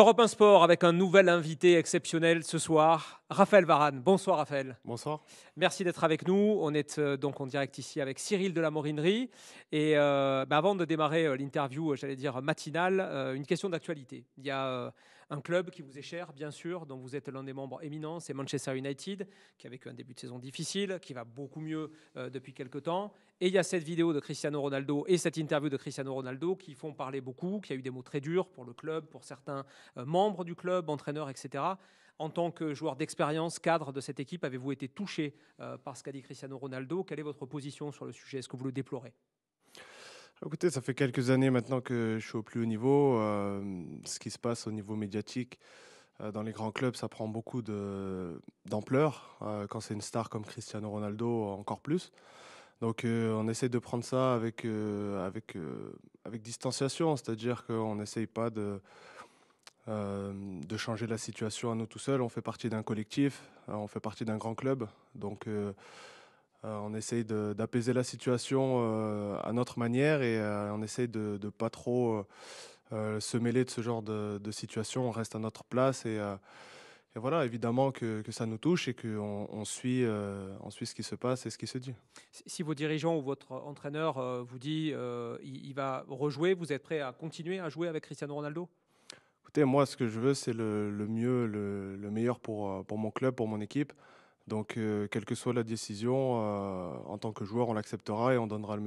Europe 1 Sport avec un nouvel invité exceptionnel ce soir. Raphaël Varane. Bonsoir Raphaël. Bonsoir. Merci d'être avec nous. On est euh, donc en direct ici avec Cyril de la Morinerie. Et euh, bah, avant de démarrer euh, l'interview, j'allais dire matinale, une question d'actualité. Il y a un club qui vous est cher, bien sûr, dont vous êtes l'un des membres éminents, c'est Manchester United, qui a vécu un début de saison difficile, qui va beaucoup mieux depuis quelques temps. Et il y a cette vidéo de Cristiano Ronaldo et cette interview de Cristiano Ronaldo qui font parler beaucoup, qui a eu des mots très durs pour le club, pour certains membres du club, entraîneurs, etc. En tant que joueur d'expérience, cadre de cette équipe, avez-vous été touché euh, par ce qu'a dit Cristiano Ronaldo Quelle est votre position sur le sujet Est-ce que vous le déplorez Écoutez, ça fait quelques années maintenant que je suis au plus haut niveau. Euh, ce qui se passe au niveau médiatique euh, dans les grands clubs, ça prend beaucoup d'ampleur. quand c'est une star comme Cristiano Ronaldo, encore plus. Donc on essaie de prendre ça avec, avec, avec distanciation, c'est-à-dire qu'on n'essaye pas de, euh, de changer la situation à nous tout seuls. On fait partie d'un collectif, euh, on fait partie d'un grand club. Donc euh, on essaye d'apaiser la situation à notre manière et on essaye de ne pas trop se mêler de ce genre de, situation. On reste à notre place et, voilà, évidemment que, ça nous touche et qu'on suit, suit ce qui se passe et ce qui se dit. Si vos dirigeants ou votre entraîneur vous dit euh, va rejouer, vous êtes prêt à continuer à jouer avec Cristiano Ronaldo moi, ce que je veux, c'est le, mieux, le, meilleur euh, pour, mon club, pour mon équipe. Donc, euh, quelle que soit la décision, euh, en tant que joueur, on l'acceptera et on donnera le meilleur.